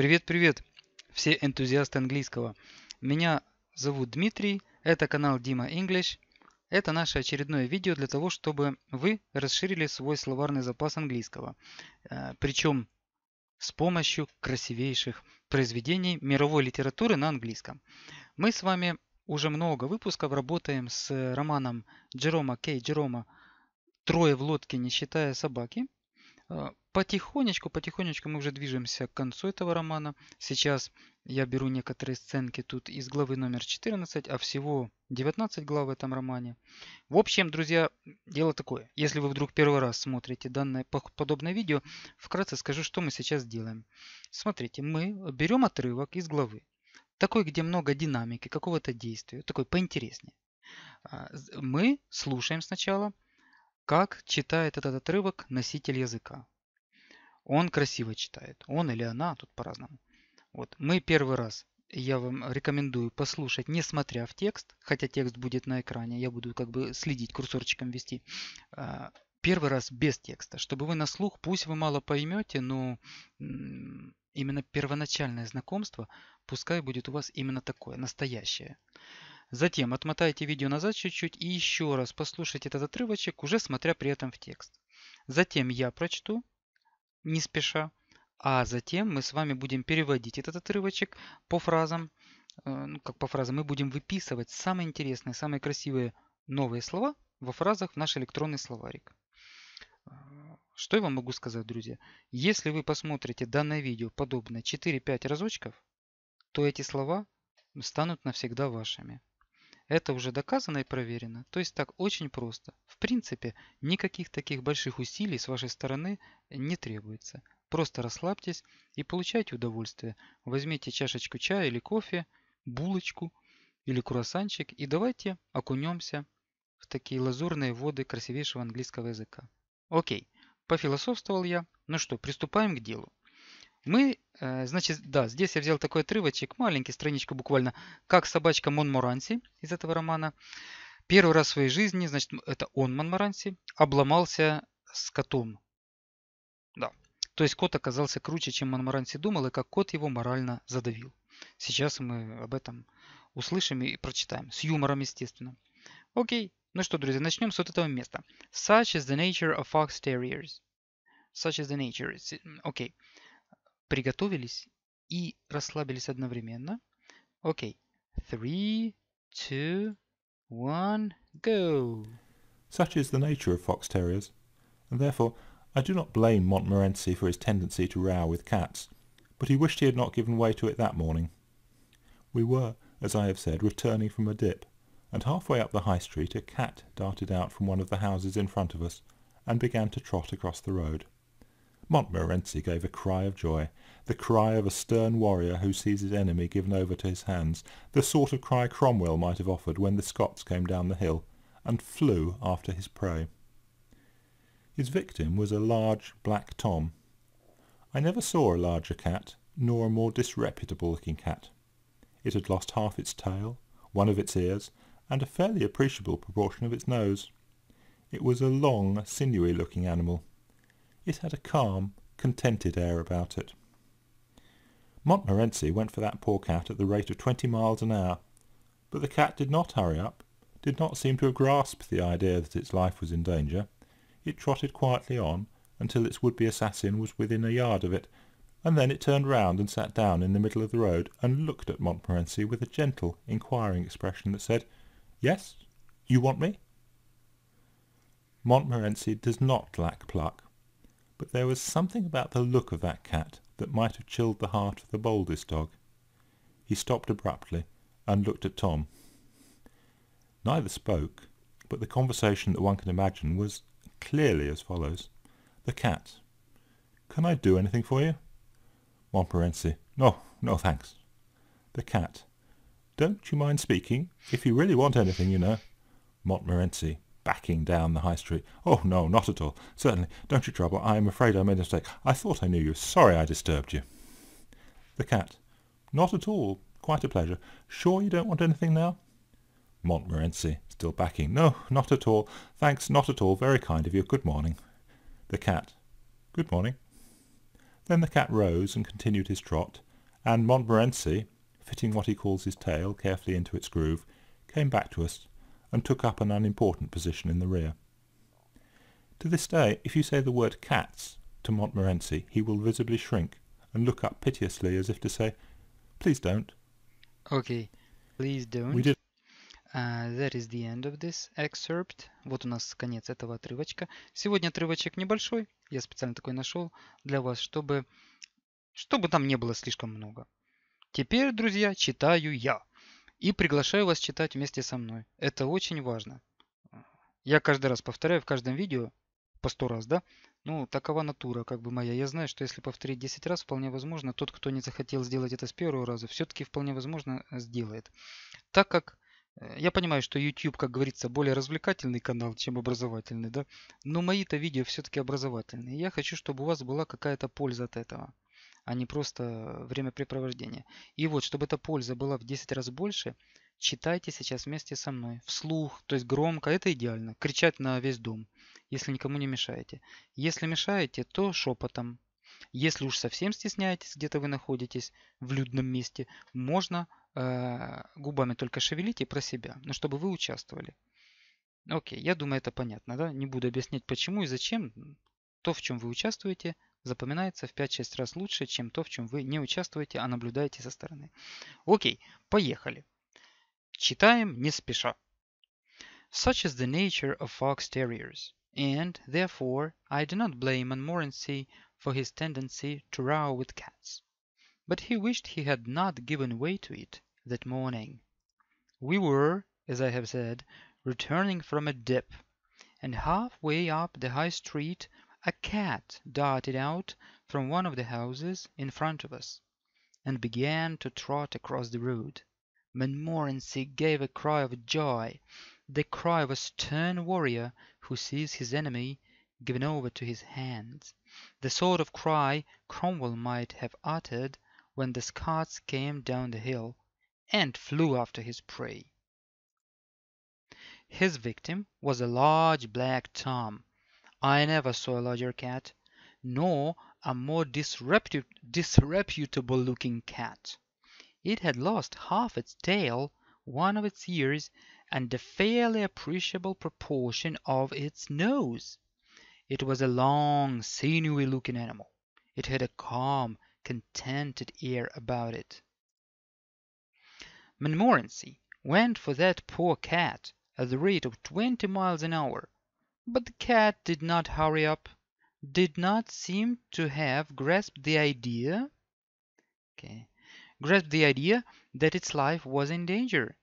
Привет-привет, все энтузиасты английского. Меня зовут Дмитрий, это канал Дима English. Это наше очередное видео для того, чтобы вы расширили свой словарный запас английского. Э, причем с помощью красивейших произведений мировой литературы на английском. Мы с вами уже много выпусков работаем с романом Джерома Кей Джерома «Трое в лодке, не считая собаки». Э, потихонечку, потихонечку мы уже движемся к концу этого романа. Сейчас я беру некоторые сценки тут из главы номер 14, а всего 19 глав в этом романе. В общем, друзья, дело такое. Если вы вдруг первый раз смотрите данное подобное видео, вкратце скажу, что мы сейчас делаем. Смотрите, мы берем отрывок из главы. Такой, где много динамики, какого-то действия, такой поинтереснее. А, мы слушаем сначала, как читает этот отрывок носитель языка. Он красиво читает. Он или она, тут по-разному. Вот. Мы первый раз, я вам рекомендую послушать, не смотря в текст, хотя текст будет на экране, я буду как бы следить, курсорчиком вести. А, первый раз без текста, чтобы вы на слух, пусть вы мало поймете, но именно первоначальное знакомство, пускай будет у вас именно такое, настоящее. Затем отмотайте видео назад чуть-чуть и еще раз послушайте этот отрывочек, уже смотря при этом в текст. Затем я прочту, не спеша. А затем мы с вами будем переводить этот отрывочек по фразам. Э, ну, как по фразам, мы будем выписывать самые интересные, самые красивые новые слова во фразах в наш электронный словарик. Э, что я вам могу сказать, друзья? Если вы посмотрите данное видео подобное 4-5 разочков, то эти слова станут навсегда вашими. Это уже доказано и проверено. То есть так очень просто. В принципе, никаких таких больших усилий с вашей стороны не требуется. Просто расслабьтесь и получайте удовольствие. Возьмите чашечку чая или кофе, булочку или круассанчик и давайте окунемся в такие лазурные воды красивейшего английского языка. Окей, пофилософствовал я. Ну что, приступаем к делу. Мы, э, значит, да, здесь я взял такой отрывочек, маленький, страничку буквально, как собачка Монморанси из этого романа. Первый раз в своей жизни, значит, это он, Монморанси, обломался с котом. Да, то есть кот оказался круче, чем Монморанси думал, и как кот его морально задавил. Сейчас мы об этом услышим и прочитаем. С юмором, естественно. Окей, ну что, друзья, начнем с вот этого места. Such is the nature of fox terriers. Such is the nature. Окей. Okay. Приготовились и расслабились одновременно. Окей. Three, two, one, go! Such is the nature of fox terriers, and therefore I do not blame Montmorency for his tendency to row with cats, but he wished he had not given way to it that morning. We were, as I have said, returning from a dip, and halfway up the high street a cat darted out from one of the houses in front of us and began to trot across the road. Montmorency gave a cry of joy, the cry of a stern warrior who sees his enemy given over to his hands, the sort of cry Cromwell might have offered when the Scots came down the hill, and flew after his prey. His victim was a large black tom. I never saw a larger cat, nor a more disreputable-looking cat. It had lost half its tail, one of its ears, and a fairly appreciable proportion of its nose. It was a long, sinewy-looking animal, it had a calm, contented air about it. Montmorency went for that poor cat at the rate of twenty miles an hour, but the cat did not hurry up, did not seem to have grasped the idea that its life was in danger. It trotted quietly on until its would-be assassin was within a yard of it, and then it turned round and sat down in the middle of the road and looked at Montmorency with a gentle, inquiring expression that said, Yes, you want me? Montmorency does not lack pluck, but there was something about the look of that cat that might have chilled the heart of the boldest dog. He stopped abruptly and looked at Tom. Neither spoke, but the conversation that one can imagine was clearly as follows. The cat. Can I do anything for you? Montmorency. No, no thanks. The cat. Don't you mind speaking? If you really want anything, you know. Montmorency backing down the high street. "'Oh, no, not at all. Certainly. Don't you trouble. I am afraid I made a mistake. I thought I knew you. Sorry I disturbed you.' The cat. "'Not at all. Quite a pleasure. Sure you don't want anything now?' Montmorency, still backing. "'No, not at all. Thanks, not at all. Very kind of you. Good morning.' The cat. "'Good morning.' Then the cat rose and continued his trot, and Montmorency, fitting what he calls his tail carefully into its groove, came back to us and took up an unimportant position in the rear. To this day, if you say the word cats to Montmorency, he will visibly shrink and look up piteously as if to say, please don't. Okay, please don't. We did. Uh, that is the end of this excerpt. Вот у нас конец этого отрывочка. Сегодня отрывочек небольшой. Я специально такой нашел для вас, чтобы, чтобы там не было слишком много. Теперь, друзья, читаю я. И приглашаю вас читать вместе со мной. Это очень важно. Я каждый раз повторяю в каждом видео, по сто раз, да? Ну, такова натура как бы моя. Я знаю, что если повторить 10 раз, вполне возможно, тот, кто не захотел сделать это с первого раза, все-таки вполне возможно э, сделает. Так как э, я понимаю, что YouTube, как говорится, более развлекательный канал, чем образовательный, да? Но мои-то видео все-таки образовательные. Я хочу, чтобы у вас была какая-то польза от этого а не просто времяпрепровождение. И вот, чтобы эта польза была в 10 раз больше, читайте сейчас вместе со мной. Вслух, то есть громко, это идеально. Кричать на весь дом, если никому не мешаете. Если мешаете, то шепотом. Если уж совсем стесняетесь, где-то вы находитесь, в людном месте, можно э, губами только шевелить и про себя, но чтобы вы участвовали. Окей, я думаю, это понятно, да? Не буду объяснять, почему и зачем. То, в чем вы участвуете, запоминается в 5-6 раз лучше, чем то, в чем вы не участвуете, а наблюдаете со стороны. Окей, поехали. Читаем не спеша. Such is the nature of fox terriers, and therefore I do not blame Montmorency for his tendency to row with cats. But he wished he had not given way to it that morning. We were, as I have said, returning from a dip, and halfway up the high street A cat darted out from one of the houses in front of us, and began to trot across the road. Montmorency gave a cry of joy, the cry of a stern warrior who sees his enemy given over to his hands, the sort of cry Cromwell might have uttered when the Scots came down the hill and flew after his prey. His victim was a large black Tom. I never saw a larger cat, nor a more disreputable looking cat. It had lost half its tail, one of its ears, and a fairly appreciable proportion of its nose. It was a long, sinewy looking animal. It had a calm, contented air about it. Montmorency went for that poor cat at the rate of twenty miles an hour. But the cat did not hurry up, did not seem to have grasped the idea okay, grasped the idea that its life was in danger.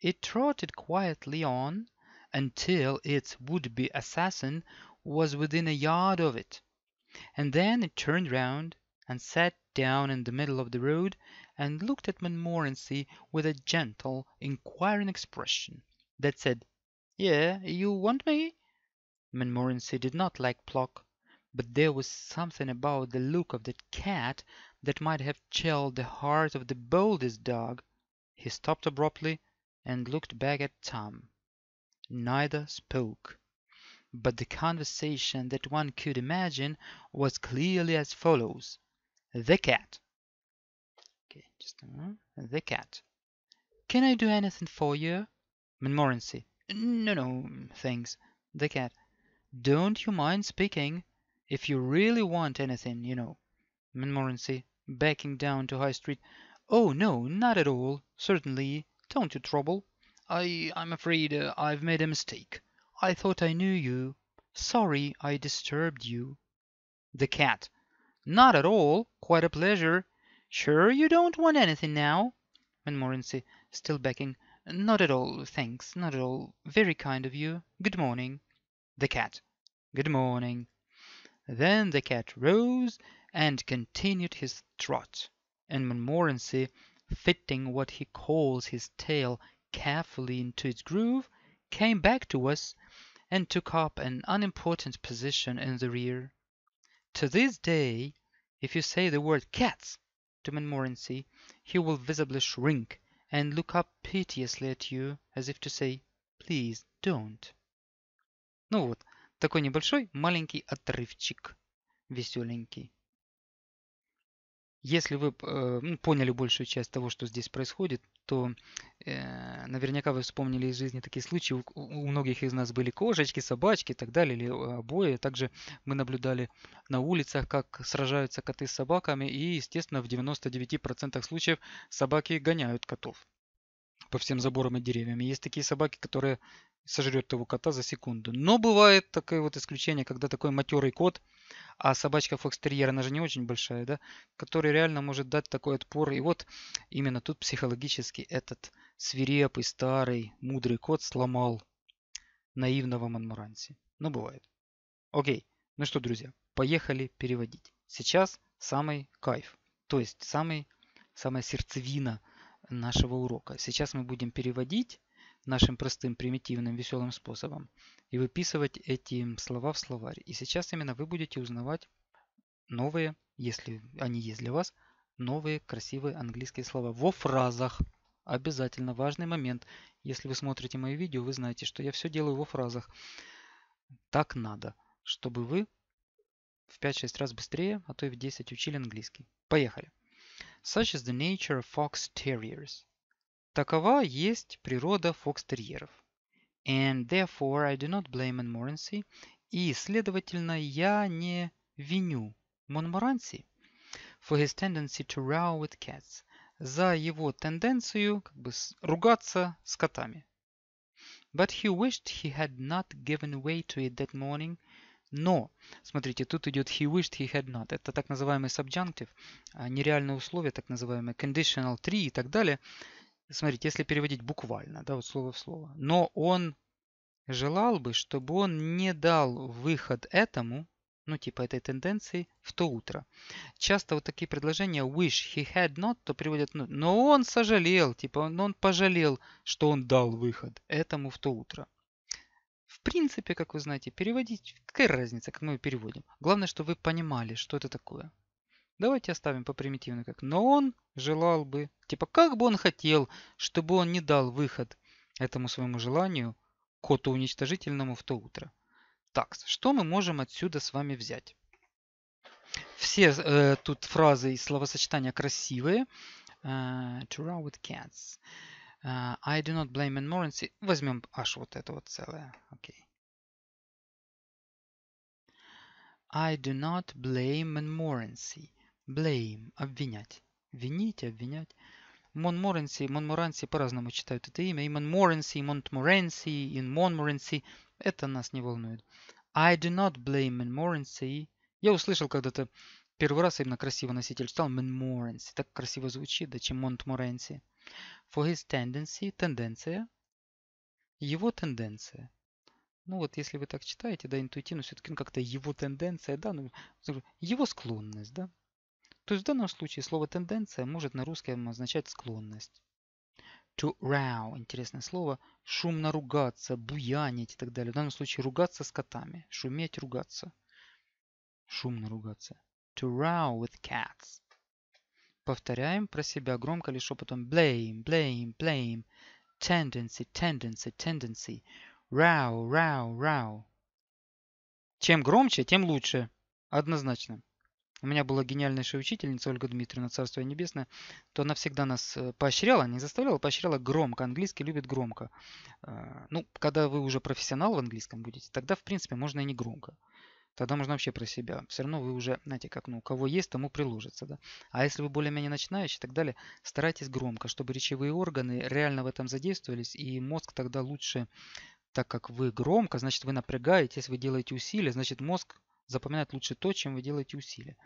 It trotted quietly on until its would-be assassin was within a yard of it, and then it turned round and sat down in the middle of the road and looked at Montmorency with a gentle, inquiring expression that said, "Yeah, you want me?" Montmorency did not like pluck, but there was something about the look of that cat that might have chilled the heart of the boldest dog. He stopped abruptly and looked back at Tom. Neither spoke, but the conversation that one could imagine was clearly as follows: "The cat "The cat "Can I do anything for you? "Montmorency: No, no, thanks. "The cat don't you mind speaking? If you really want anything, you know." Montmorency (backing down to High Street). "Oh, no, not at all, certainly. Don't you trouble. I I'm afraid uh, I've made a mistake. I thought I knew you. Sorry I disturbed you." The Cat. "Not at all. Quite a pleasure. Sure you don't want anything now?" Montmorency (still backing). "Not at all, thanks, not at all. Very kind of you. Good morning." the cat, Good morning. Then the cat rose and continued his trot, and Montmorency, fitting what he calls his tail carefully into its groove, came back to us and took up an unimportant position in the rear. To this day, if you say the word "cats" to Montmorency, he will visibly shrink and look up piteously at you as if to say, "Please don't." Ну вот, такой небольшой маленький отрывчик веселенький. Если вы э, ну, поняли большую часть того, что здесь происходит, то э, наверняка вы вспомнили из жизни такие случаи. У, у многих из нас были кошечки, собачки и так далее, или э, обои. Также мы наблюдали на улицах, как сражаются коты с собаками, и, естественно, в 99% случаев собаки гоняют котов по всем заборам и деревьям. есть такие собаки, которые сожрет того кота за секунду. Но бывает такое вот исключение, когда такой матерый кот, а собачка фокстерьер, она же не очень большая, да, который реально может дать такой отпор. И вот именно тут психологически этот свирепый, старый, мудрый кот сломал наивного Манмуранси. Но ну, бывает. Окей, ну что, друзья, поехали переводить. Сейчас самый кайф, то есть самый, самая сердцевина нашего урока. Сейчас мы будем переводить нашим простым, примитивным, веселым способом и выписывать эти слова в словарь. И сейчас именно вы будете узнавать новые, если они есть для вас, новые красивые английские слова во фразах. Обязательно важный момент. Если вы смотрите мои видео, вы знаете, что я все делаю во фразах. Так надо, чтобы вы в 5-6 раз быстрее, а то и в 10 учили английский. Поехали! such is the nature of fox terriers. Такова есть природа фокстерьеров. And therefore I do not blame Montmorency, и, следовательно, я не виню Montmorency for his tendency to row with cats, за его тенденцию как бы ругаться с котами. But he wished he had not given way to it that morning, Но, смотрите, тут идет he wished, he had not. Это так называемый subjunctive, а, нереальное условие, так называемые conditional 3 и так далее. Смотрите, если переводить буквально, да, вот слово в слово. Но он желал бы, чтобы он не дал выход этому, ну типа этой тенденции, в то утро. Часто вот такие предложения wish he had not, то приводят, ну, но он сожалел, типа он, он пожалел, что он дал выход этому в то утро. В принципе, как вы знаете, переводить, какая разница, как мы переводим. Главное, что вы понимали, что это такое. Давайте оставим по примитивно как. Но он желал бы, типа, как бы он хотел, чтобы он не дал выход этому своему желанию, коту уничтожительному в то утро. Так, что мы можем отсюда с вами взять? Все э, тут фразы и словосочетания красивые. Э, to row with cats. А, I do not blame Montmorency. Возьмем аж вот это вот целое. Окей. Okay. I do not blame Montmorency. Blame. Обвинять. Винить, обвинять. Монморенси, Монморанси по-разному читают это имя. И Монморенси, и Монтморенси, и Монморенси. Это нас не волнует. I do not blame Monmorency. Я услышал когда-то первый раз, именно красиво носитель читал, Monmorency. Так красиво звучит, да, чем Монтморенси. For his tendency, тенденция, его тенденция. Ну вот, если вы так читаете, да, интуитивно все-таки ну, как-то его тенденция, да, ну, его склонность, да. То есть в данном случае слово тенденция может на русском означать склонность. To row, интересное слово, шумно ругаться, буянить и так далее. В данном случае ругаться с котами, шуметь, ругаться. Шумно ругаться. To row with cats. Повторяем про себя громко или шепотом blame, blame, blame, tendency, tendency, tendency, row, row, row. Чем громче, тем лучше. Однозначно. У меня была гениальнейшая учительница Ольга Дмитриевна, Царство Небесное, то она всегда нас э, поощряла, не заставляла, поощряла громко. Английский любит громко. А, ну, когда вы уже профессионал в английском будете, тогда, в принципе, можно и не громко тогда можно вообще про себя. Все равно вы уже, знаете, как, ну, у кого есть, тому приложится, да. А если вы более-менее начинающий и так далее, старайтесь громко, чтобы речевые органы реально в этом задействовались, и мозг тогда лучше, так как вы громко, значит, вы напрягаетесь, вы делаете усилия, значит, мозг запоминает лучше то, чем вы делаете усилия.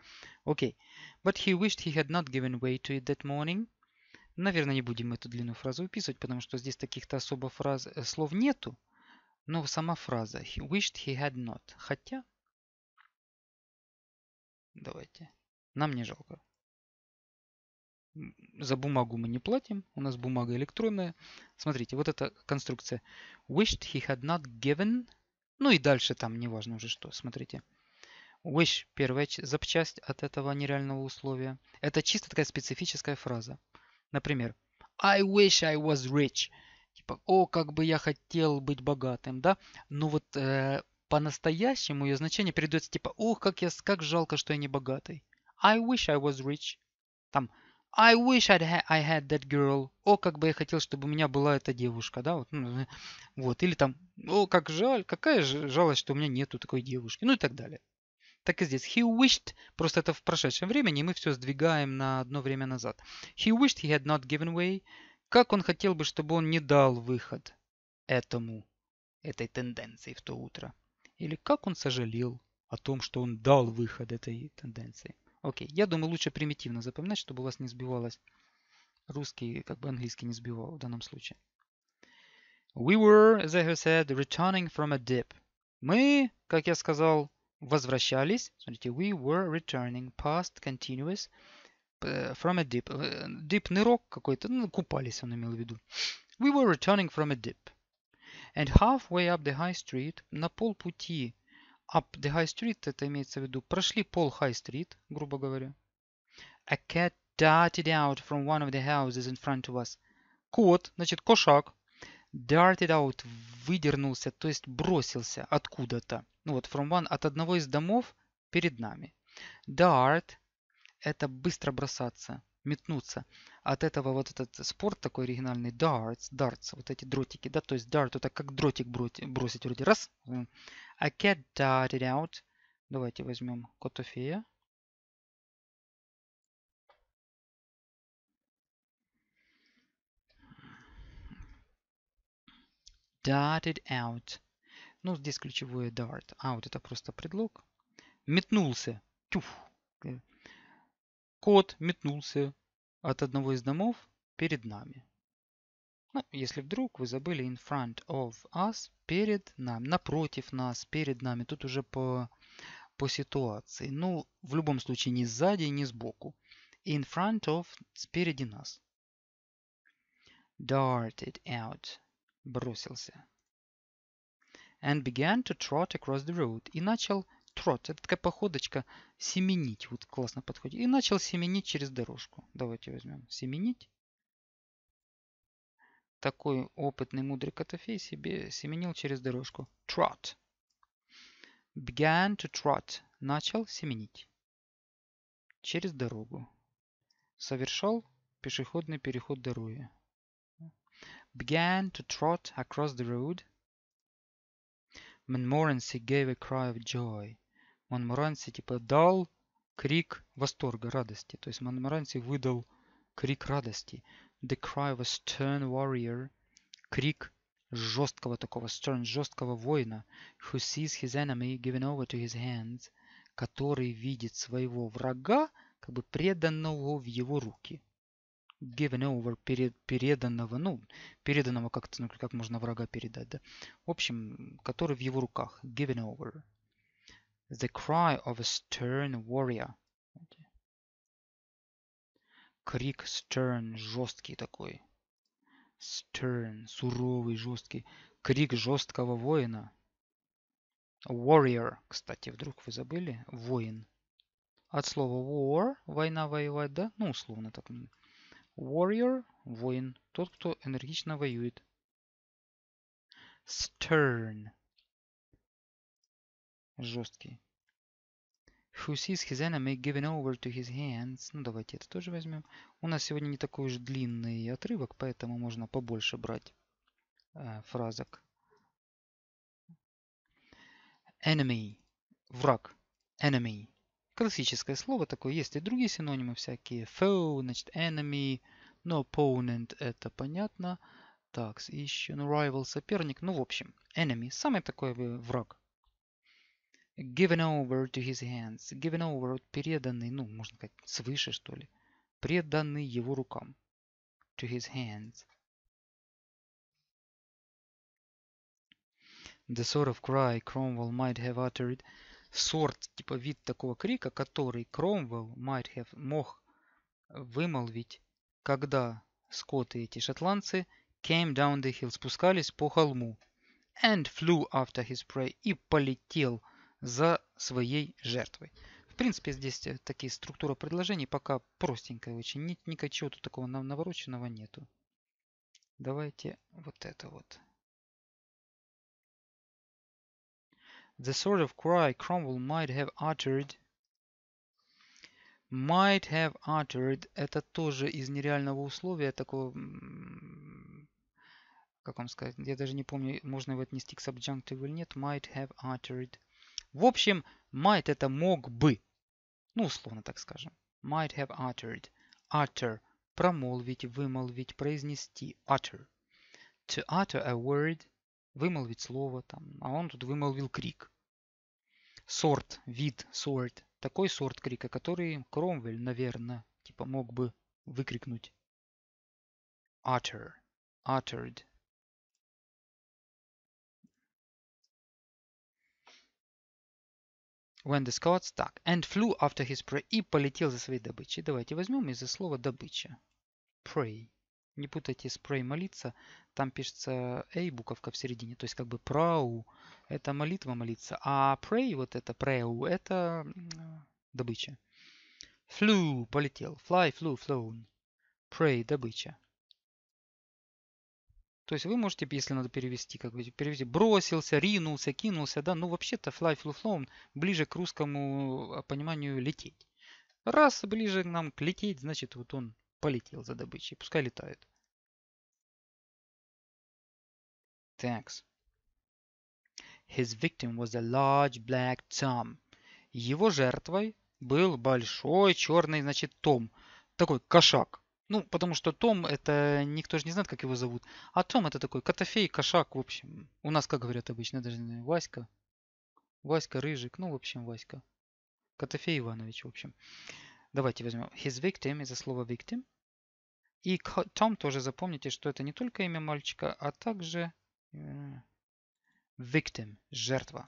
Окей. Okay. But he wished he had not given way to it that morning. Наверное, не будем эту длинную фразу выписывать, потому что здесь таких-то особо фраз, э, слов нету. Но сама фраза he wished he had not. Хотя Давайте. Нам не жалко. За бумагу мы не платим. У нас бумага электронная. Смотрите, вот эта конструкция. Wished he had not given. Ну и дальше там неважно уже что. Смотрите. Wish – первая запчасть от этого нереального условия. Это чисто такая специфическая фраза. Например, I wish I was rich. Типа, о, как бы я хотел быть богатым, да? Но ну вот э, по-настоящему ее значение передается типа «Ух, как, я, как жалко, что я не богатый». «I wish I was rich». Там «I wish I'd ha I had that girl». «О, как бы я хотел, чтобы у меня была эта девушка». Да? Вот, ну, вот. Или там «О, как жаль, какая жалость, что у меня нету такой девушки». Ну и так далее. Так и здесь. He wished, просто это в прошедшем времени, мы все сдвигаем на одно время назад. He wished he had not given way. Как он хотел бы, чтобы он не дал выход этому, этой тенденции в то утро или как он сожалел о том, что он дал выход этой тенденции. Окей, я думаю, лучше примитивно запоминать, чтобы у вас не сбивалось русский, как бы английский не сбивал в данном случае. We were, as I have said, returning from a dip. Мы, как я сказал, возвращались. Смотрите, we were returning past continuous э, from a dip. Dip э, нырок какой-то, ну, купались он имел в виду. We were returning from a dip. And halfway up the high street, на полпути up the high street, это имеется в виду, прошли пол high street, грубо говоря. A cat darted out from one of the houses in front of us. Кот, значит, кошак, darted out, выдернулся, то есть бросился откуда-то. Ну вот, from one, от одного из домов перед нами. Dart – это быстро бросаться метнуться. От этого вот этот спорт такой оригинальный, darts, darts, вот эти дротики, да, то есть dart, это как дротик бросить вроде, раз. I can't dart it out. Давайте возьмем котофея. darted out. Ну, здесь ключевое dart. Out а, это просто предлог. Метнулся. Тюф. Кот метнулся от одного из домов перед нами. Ну, если вдруг вы забыли in front of us, перед нами, напротив нас, перед нами, тут уже по, по ситуации. Ну, в любом случае, не сзади, не сбоку. In front of, спереди нас. Darted out, бросился. And began to trot across the road. И начал трот. Это такая походочка семенить. Вот классно подходит. И начал семенить через дорожку. Давайте возьмем семенить. Такой опытный мудрый котофей себе семенил через дорожку. Трот. Began to trot. Начал семенить. Через дорогу. Совершал пешеходный переход дороги. Began to trot across the road. Montmorency gave a cry of joy. Монморанси типа дал крик восторга, радости. То есть Монморанси выдал крик радости. The cry of a stern warrior. Крик жесткого такого, stern, жесткого воина. Who sees his enemy given over to his hands. Который видит своего врага, как бы преданного в его руки. Given over, перед, переданного, ну, переданного как-то, ну, как можно врага передать, да. В общем, который в его руках. Given over. The cry of a stern warrior. Крик stern, жесткий такой. Stern, суровый, жесткий. Крик жесткого воина. Warrior, кстати, вдруг вы забыли? Воин. От слова war, война, воевать, да? Ну, условно так. Warrior, воин, тот, кто энергично воюет. Stern, жесткий. Who sees his enemy given over to his hands. Ну, давайте это тоже возьмем. У нас сегодня не такой уж длинный отрывок, поэтому можно побольше брать э, фразок. Enemy. Враг. Enemy. Классическое слово такое. Есть и другие синонимы всякие. Foe, значит, enemy. Но opponent это понятно. Так, еще ну, rival, соперник. Ну, в общем, enemy. Самый такой враг given over to his hands. Given over, переданный, ну, можно сказать, свыше, что ли. Преданный его рукам. To his hands. The sort of cry Cromwell might have uttered. Сорт, типа вид такого крика, который Cromwell might have мог вымолвить, когда скоты эти шотландцы came down the hill, спускались по холму. And flew after his prey и полетел за своей жертвой. В принципе, здесь э, такие структура предложений пока простенькая очень. Ни, никакого такого навороченного нету. Давайте вот это вот. The sort of cry Cromwell might have uttered Might have uttered – это тоже из нереального условия, такого, как вам сказать, я даже не помню, можно его отнести к subjunctive или нет. Might have uttered – в общем, might это мог бы. Ну, условно так скажем. Might have uttered. Utter. Промолвить, вымолвить, произнести. Utter. To utter a word. Вымолвить слово. Там, а он тут вымолвил крик. Sort, вид, sort, Такой сорт крика, который Кромвель, наверное, типа мог бы выкрикнуть. Utter. Uttered. When the Scots так. And flew after his prey. И полетел за своей добычей. Давайте возьмем из-за слова добыча. Prey. Не путайте с prey молиться. Там пишется A буковка в середине. То есть как бы прау. Это молитва молиться. А prey, вот это preu, это добыча. Flew, полетел. Fly, flew, flown. Prey, добыча. То есть вы можете, если надо перевести, как бы перевести, бросился, ринулся, кинулся, да, ну вообще-то fly flu flown ближе к русскому а, пониманию лететь. Раз ближе к нам к лететь, значит вот он полетел за добычей, пускай летает. Thanks. His victim was a large black tom. Его жертвой был большой черный, значит, том. Такой кошак. Ну, потому что Том, это никто же не знает, как его зовут. А Том это такой котофей, кошак, в общем. У нас, как говорят обычно, даже не знаю, Васька. Васька, Рыжик, ну, в общем, Васька. Котофей Иванович, в общем. Давайте возьмем his victim из-за слова victim. И Том тоже запомните, что это не только имя мальчика, а также э, victim, жертва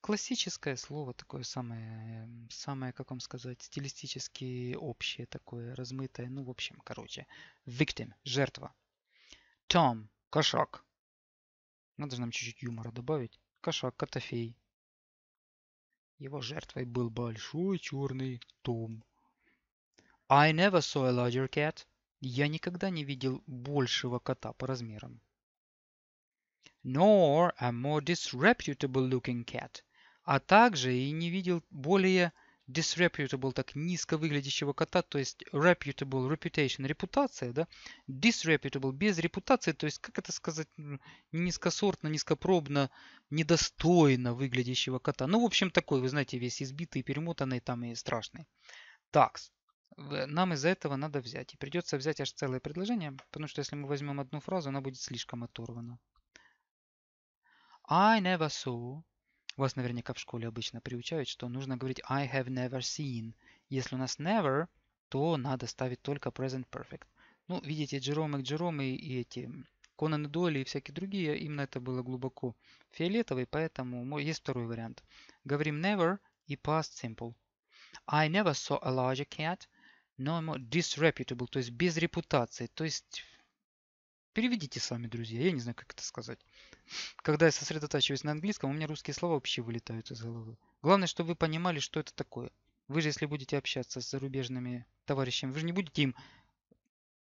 классическое слово, такое самое, самое, как вам сказать, стилистически общее, такое размытое, ну, в общем, короче. Victim, жертва. Tom, кошак. Надо же нам чуть-чуть юмора добавить. Кошак, котофей. Его жертвой был большой черный Том. I never saw a larger cat. Я никогда не видел большего кота по размерам. Nor a more disreputable looking cat а также и не видел более disreputable, так низко выглядящего кота, то есть reputable, reputation, репутация, да, disreputable, без репутации, то есть, как это сказать, низкосортно, низкопробно, недостойно выглядящего кота. Ну, в общем, такой, вы знаете, весь избитый, перемотанный там и страшный. так Нам из-за этого надо взять. И придется взять аж целое предложение, потому что если мы возьмем одну фразу, она будет слишком оторвана. I never saw вас наверняка в школе обычно приучают, что нужно говорить I have never seen. Если у нас never, то надо ставить только present perfect. Ну, видите, Джером и Джером и, эти Конан и Доли и всякие другие, именно это было глубоко фиолетовый, поэтому есть второй вариант. Говорим never и past simple. I never saw a larger cat, no more disreputable, то есть без репутации, то есть Переведите сами, друзья. Я не знаю, как это сказать когда я сосредотачиваюсь на английском, у меня русские слова вообще вылетают из головы. Главное, чтобы вы понимали, что это такое. Вы же, если будете общаться с зарубежными товарищами, вы же не будете им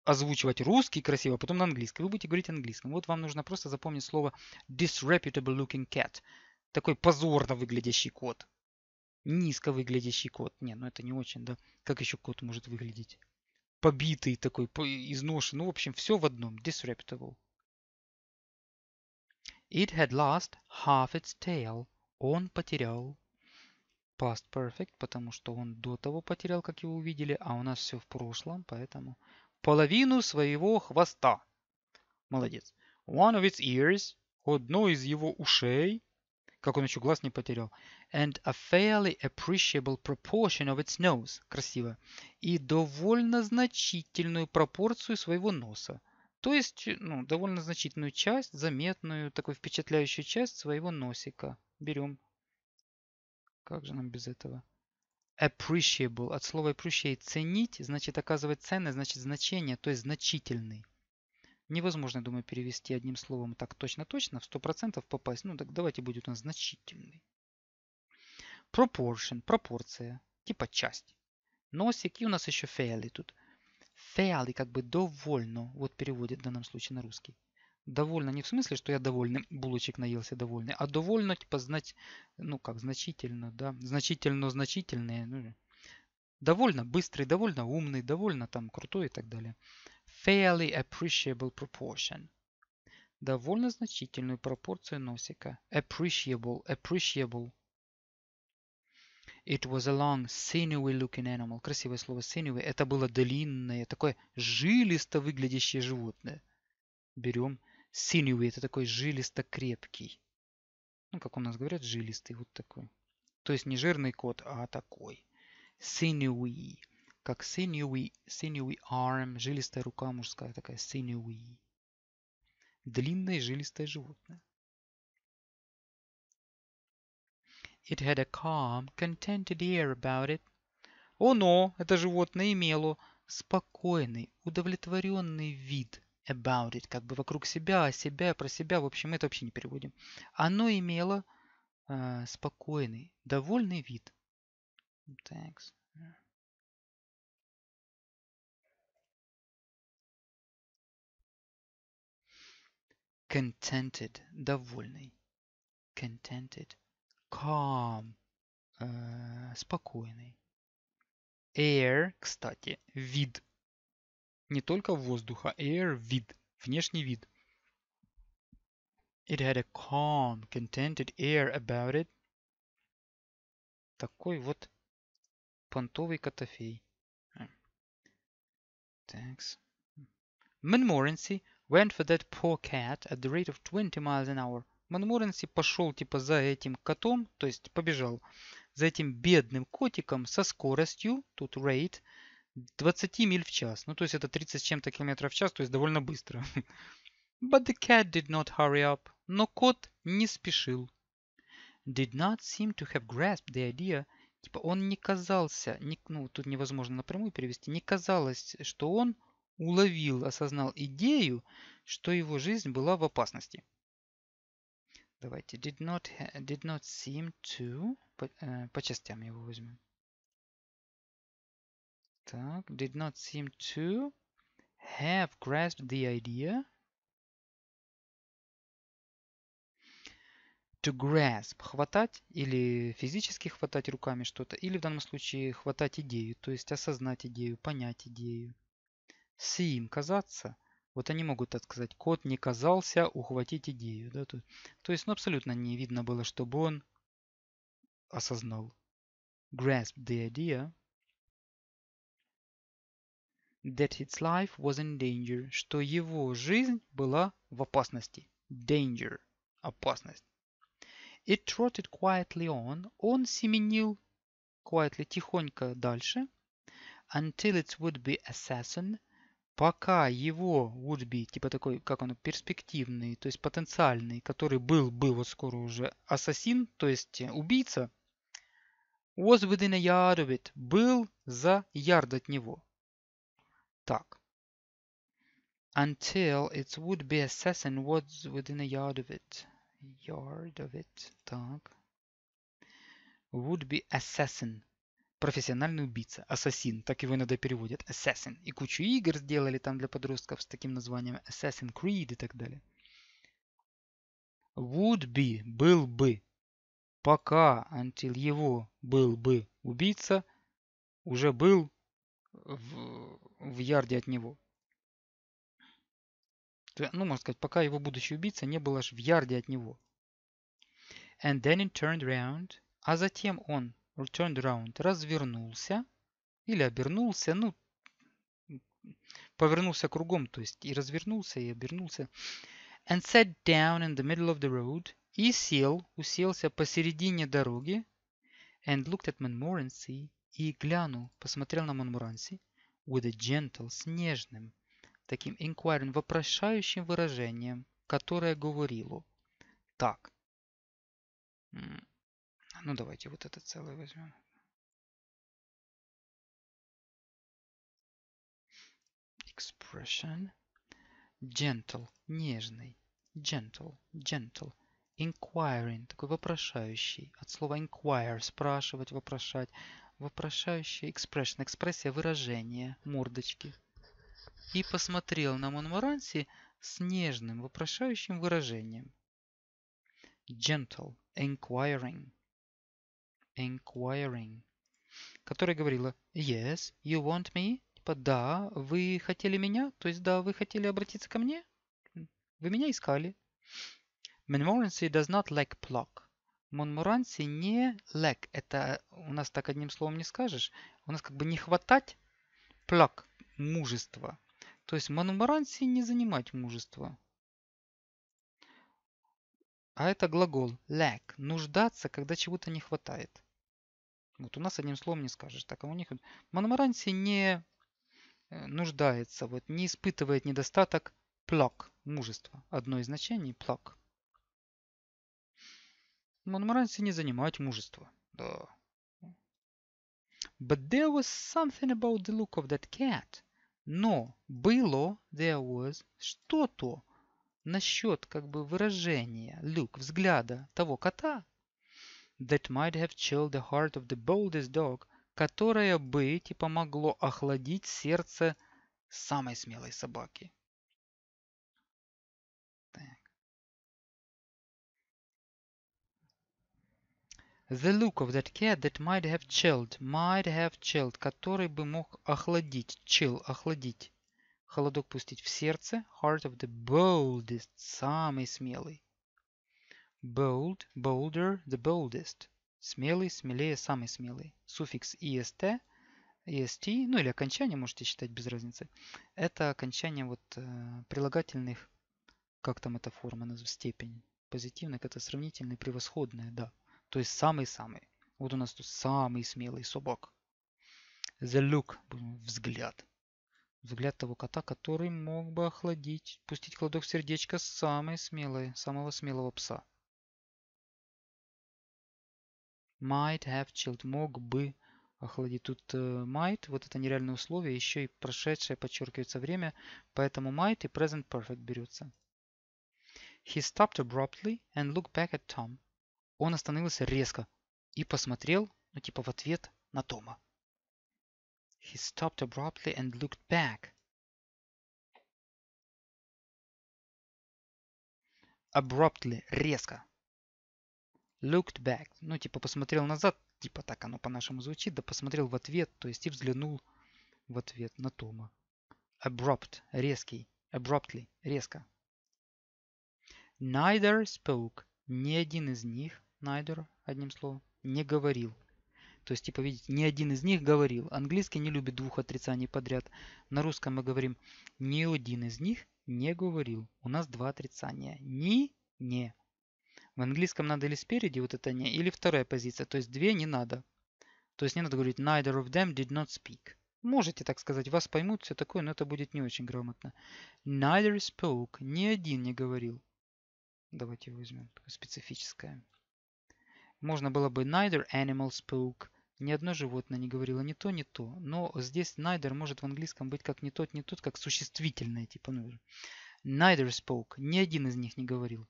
озвучивать русский красиво, а потом на английском. Вы будете говорить английском. Вот вам нужно просто запомнить слово disreputable looking cat. Такой позорно выглядящий кот. Низко выглядящий кот. Не, ну это не очень, да. Как еще кот может выглядеть? Побитый такой, изношенный. Ну, в общем, все в одном. Disreputable. It had lost half its tail. Он потерял past perfect, потому что он до того потерял, как его увидели, а у нас все в прошлом, поэтому половину своего хвоста. Молодец. One of its ears, одно из его ушей, как он еще глаз не потерял, and a fairly appreciable proportion of its nose, красиво, и довольно значительную пропорцию своего носа. То есть, э, ну, довольно значительную часть, заметную, такую впечатляющую часть своего носика. Берем. Как же нам без этого? Appreciable. От слова appreciate – ценить, значит оказывать ценность, значит значение, то есть значительный. Невозможно, думаю, перевести одним словом так точно-точно, в 100% попасть. Ну так давайте будет он значительный. Proportion – пропорция, типа часть. Носик и у нас еще fairly тут fairly как бы довольно, вот переводит в данном случае на русский. Довольно не в смысле, что я довольный, булочек наелся довольный, а довольно типа знать, ну как, значительно, да, значительно значительное, Ну, довольно быстрый, довольно умный, довольно там крутой и так далее. Fairly appreciable proportion. Довольно значительную пропорцию носика. Appreciable, appreciable It was a long, sinewy looking animal. Красивое слово sinewy. Это было длинное, такое жилисто выглядящее животное. Берем sinewy. Это такой жилисто крепкий. Ну, как у нас говорят, жилистый. Вот такой. То есть не жирный кот, а такой. Sinewy. Как sinewy, sinewy arm. Жилистая рука мужская такая. Sinewy. Длинное жилистое животное. It had a calm, contented air about it. Оно, это животное, имело спокойный, удовлетворенный вид about it, как бы вокруг себя, о себя, про себя, в общем, это вообще не переводим. Оно имело э, спокойный, довольный вид. Thanks. Contented, довольный. Contented. Calm. Э, спокойный. Air, кстати, вид. Не только воздуха, air, вид. Внешний вид. It had a calm, contented air about it. Такой вот понтовый котофей. Э. Thanks. Montmorency went for that poor cat at the rate of 20 miles an hour. Манмуренси пошел типа за этим котом, то есть побежал, за этим бедным котиком со скоростью, тут рейд, 20 миль в час. Ну, то есть это 30 с чем-то километров в час, то есть довольно быстро. But the cat did not hurry up. Но кот не спешил. Did not seem to have grasped the idea. Типа он не казался, не, ну тут невозможно напрямую перевести, не казалось, что он уловил, осознал идею, что его жизнь была в опасности. Давайте did not, did not seem to. По, э, по частям его возьмем. Так, did not seem to have grasped the idea. To grasp – хватать или физически хватать руками что-то, или в данном случае хватать идею, то есть осознать идею, понять идею. Seem – казаться – вот они могут так сказать, код не казался ухватить идею. Да? То, то есть ну, абсолютно не видно было, чтобы он осознал. Grasp the idea that his life was in danger, что его жизнь была в опасности. Danger – опасность. It trotted quietly on, он семенил quietly, тихонько дальше, until it would be assassin, пока его Вудби, типа такой, как он, перспективный, то есть потенциальный, который был бы вот скоро уже ассасин, то есть убийца, was within a yard of it, был за ярд от него. Так. Until its would-be assassin was within a yard of it. Yard of it. Так. Would-be assassin профессиональный убийца, ассасин, так его иногда переводят, Assassin. И кучу игр сделали там для подростков с таким названием Assassin Creed и так далее. Would be, был бы, пока until его был бы убийца, уже был в, в ярде от него. Ну, можно сказать, пока его будущий убийца не был аж в ярде от него. And then he turned round, а затем он turned round, развернулся или обернулся, ну, повернулся кругом, то есть и развернулся, и обернулся. And sat down in the middle of the road. И сел, уселся посередине дороги. And looked at Монморенси. И глянул, посмотрел на Монморанси. With a gentle, с нежным, таким inquiring, вопрошающим выражением, которое говорило. Так. А, ну, давайте вот это целое возьмем. Expression. Gentle. Нежный. Gentle. Gentle. Inquiring. Такой вопрошающий. От слова inquire. Спрашивать, вопрошать. Вопрошающий. Expression. Экспрессия выражения. Мордочки. И посмотрел на Монморанси с нежным, вопрошающим выражением. Gentle. Inquiring inquiring, которая говорила «Yes, you want me?» Типа «Да, вы хотели меня?» То есть «Да, вы хотели обратиться ко мне?» Вы меня искали. Montmorency does not lack pluck. Монмуранси не lack. Это у нас так одним словом не скажешь. У нас как бы не хватать плак мужества. То есть Монмуранси не занимать мужество. А это глагол lack. Нуждаться, когда чего-то не хватает. Вот у нас одним словом не скажешь. Так, а у них Манмаранси не э, нуждается, вот, не испытывает недостаток плак, мужества. Одно из значений – плак. Манмаранси не занимает мужество. Да. But there was something about the look of that cat. Но было, there was, что-то насчет как бы выражения, look, взгляда того кота, that might have chilled the heart of the boldest dog, которое быть и помогло охладить сердце самой смелой собаки. The look of that cat that might have chilled, might have chilled, который бы мог охладить, chill, охладить. Холодок пустить в сердце, heart of the boldest, самый смелый. Bold, bolder, the boldest. Смелый, смелее, самый смелый. Суффикс est, est, ну или окончание, можете считать без разницы. Это окончание вот э, прилагательных, как там эта форма, называется степень. Позитивных это сравнительное, превосходное, да. То есть самый-самый. Вот у нас тут самый смелый собак. The look, взгляд. Взгляд того кота, который мог бы охладить, пустить холодок в сердечко самой смелой, самого смелого пса. might have chilled, мог бы охладить. Тут э, might, вот это нереальное условие, еще и прошедшее подчеркивается время, поэтому might и present perfect берется. He stopped abruptly and looked back at Tom. Он остановился резко и посмотрел, ну типа в ответ, на Тома. He stopped abruptly and looked back. Abruptly, резко looked back, ну типа посмотрел назад, типа так оно по-нашему звучит, да посмотрел в ответ, то есть и взглянул в ответ на Тома. Abrupt, резкий, abruptly, резко. Neither spoke, ни один из них, neither, одним словом, не говорил. То есть, типа, видите, ни один из них говорил. Английский не любит двух отрицаний подряд. На русском мы говорим, ни один из них не говорил. У нас два отрицания. Ни, не. В английском надо или спереди вот это не, или вторая позиция, то есть две не надо. То есть не надо говорить neither of them did not speak. Можете так сказать, вас поймут, все такое, но это будет не очень грамотно. Neither spoke, ни один не говорил. Давайте возьмем такое специфическое. Можно было бы neither animal spoke. Ни одно животное не говорило ни то, ни то. Но здесь neither может в английском быть как не тот, не тот, как существительное, типа, ну, neither spoke. Ни один из них не говорил.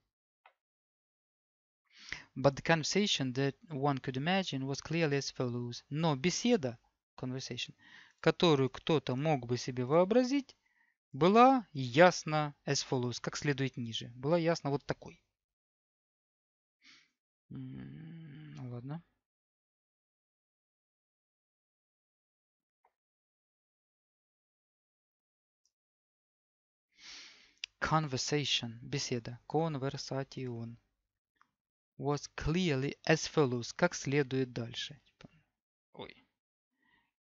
But the conversation that one could imagine was clearly as follows. Но беседа, conversation, которую кто-то мог бы себе вообразить, была ясна as follows, как следует ниже. Была ясна вот такой. Ладно. Conversation. Беседа. Conversation was clearly as follows, как следует дальше. Ой,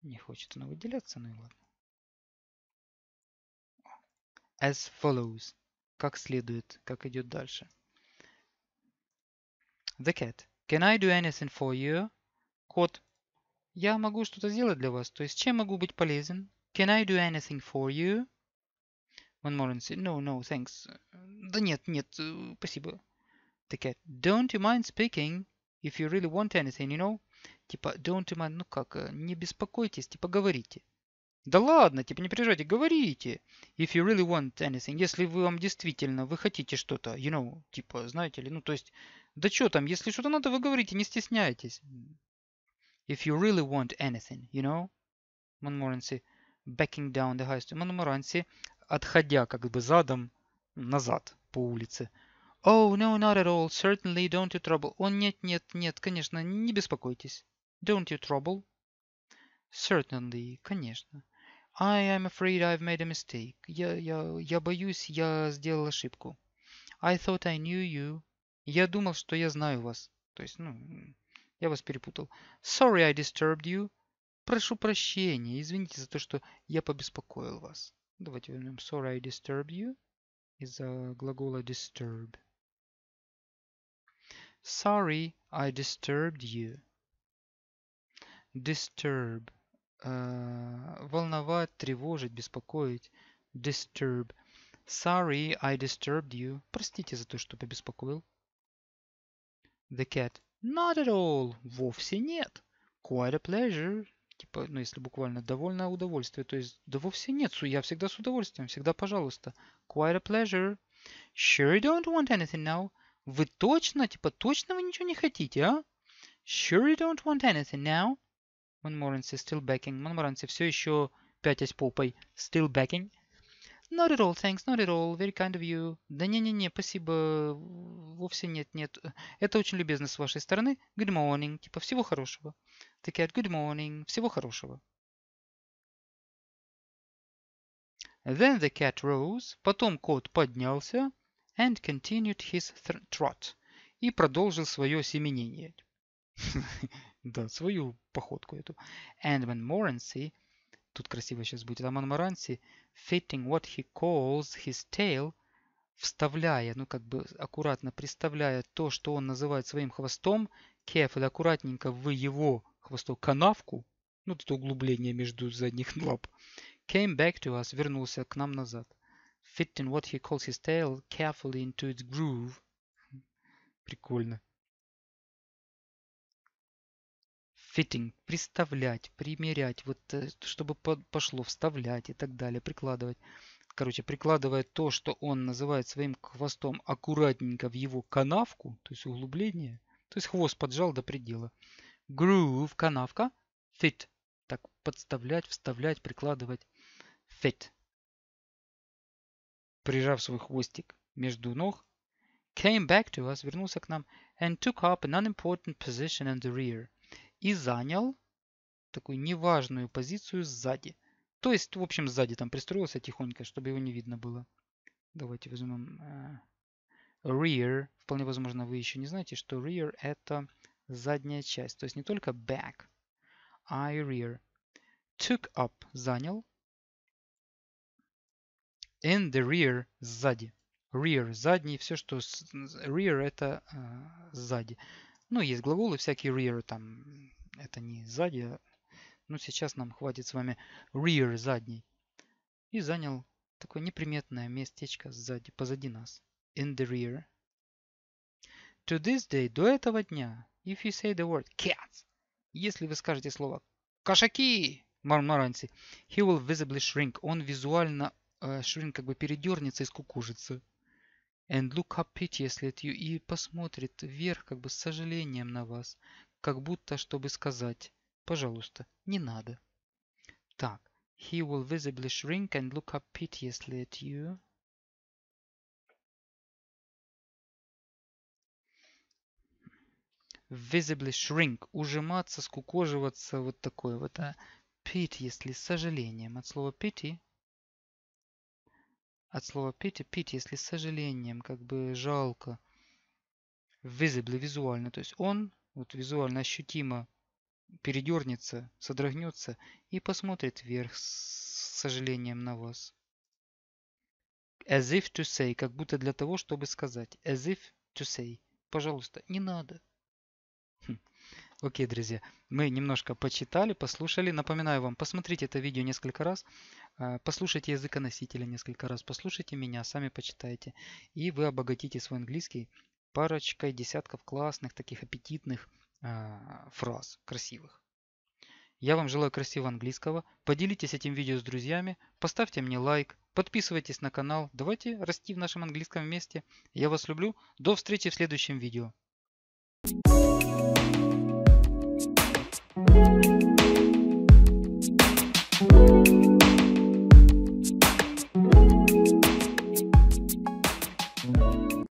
не хочет она выделяться, ну и ладно. As follows, как следует, как идет дальше. The cat. Can I do anything for you? Кот. Я могу что-то сделать для вас. То есть, чем могу быть полезен? Can I do anything for you? One more and said, no, no, thanks. Да нет, нет, э, спасибо. Так, don't you mind speaking if you really want anything, you know? Типа don't you mind, ну как, э, не беспокойтесь, типа говорите. Да ладно, типа не переживайте, говорите. If you really want anything, если вы вам действительно, вы хотите что-то, you know, типа, знаете ли, ну то есть, да что там, если что-то надо, вы говорите, не стесняйтесь. If you really want anything, you know? Монморанси, backing down the high street. Монморанси, отходя как бы задом назад по улице. «Oh, no, not at all. Certainly, don't you trouble». «О, нет, нет, нет, конечно, не беспокойтесь». «Don't you trouble». «Certainly, конечно». «I am afraid I've made a mistake». «Я, я, я боюсь, я сделал ошибку». «I thought I knew you». «Я думал, что я знаю вас». То есть, ну, я вас перепутал. «Sorry I disturbed you». «Прошу прощения, извините за то, что я побеспокоил вас». Давайте вернем «Sorry I disturbed you» из-за глагола «disturb». Sorry I disturbed you. Disturb. Э, волновать, тревожить, беспокоить. Disturb. Sorry I disturbed you. Простите за то, что побеспокоил. The cat. Not at all. Вовсе нет. Quite a pleasure. Типа, ну если буквально, довольное удовольствие. То есть, да вовсе нет. Я всегда с удовольствием. Всегда пожалуйста. Quite a pleasure. Sure you don't want anything now. Вы точно, типа, точно вы ничего не хотите, а? Sure you don't want anything now? Монморенси still backing. Монморенси все еще пятясь попой. Still backing. Not at all, thanks, not at all. Very kind of you. Да не-не-не, спасибо. Вовсе нет, нет. Это очень любезно с вашей стороны. Good morning. Типа, всего хорошего. Так от good morning. Всего хорошего. Then the cat rose. Потом кот поднялся and continued his trot. И продолжил свое семенение. да, свою походку эту. And when Morency, тут красиво сейчас будет, а Morency, fitting what he calls his tail, вставляя, ну как бы аккуратно приставляя то, что он называет своим хвостом, carefully, аккуратненько в его хвосток канавку, ну, это углубление между задних лап, came back to us, вернулся к нам назад fit in what he calls his tail carefully into its groove. Прикольно. Fitting. Приставлять, примерять, вот э, чтобы пошло, вставлять и так далее, прикладывать. Короче, прикладывая то, что он называет своим хвостом аккуратненько в его канавку, то есть углубление, то есть хвост поджал до предела. Groove, канавка, fit. Так подставлять, вставлять, прикладывать, fit прижав свой хвостик между ног, came back to us, вернулся к нам, and took up an unimportant position in the rear. И занял такую неважную позицию сзади. То есть, в общем, сзади там пристроился тихонько, чтобы его не видно было. Давайте возьмем uh, rear. Вполне возможно, вы еще не знаете, что rear это задняя часть. То есть не только back, а и rear. Took up – занял. And the rear – сзади. Rear – задний, все, что с... rear – это э, сзади. Ну, есть глаголы всякие rear, там, это не сзади, а... ну, сейчас нам хватит с вами rear, задний. И занял такое неприметное местечко сзади, позади нас. In the rear. To this day, до этого дня, if you say the word cats, если вы скажете слово кошаки, мармаранцы, he will visibly shrink. Он визуально Э, Шурин как бы передернется и скукужится. And look up piteously at you и посмотрит вверх как бы с сожалением на вас, как будто чтобы сказать «пожалуйста, не надо». Так, he will visibly shrink and look up piteously at you. visibly shrink, ужиматься, скукоживаться, вот такое вот, а pity, если с сожалением, от слова pity, от слова pity, pity, а если с сожалением, как бы жалко. Visibly, визуально. То есть он вот визуально ощутимо передернется, содрогнется и посмотрит вверх с сожалением на вас. As if to say, как будто для того, чтобы сказать. As if to say. Пожалуйста, не надо. Окей, друзья, мы немножко почитали, послушали. Напоминаю вам, посмотрите это видео несколько раз, э, послушайте языконосителя несколько раз, послушайте меня, сами почитайте. И вы обогатите свой английский парочкой десятков классных, таких аппетитных э, фраз, красивых. Я вам желаю красивого английского. Поделитесь этим видео с друзьями, поставьте мне лайк, подписывайтесь на канал. Давайте расти в нашем английском вместе. Я вас люблю. До встречи в следующем видео.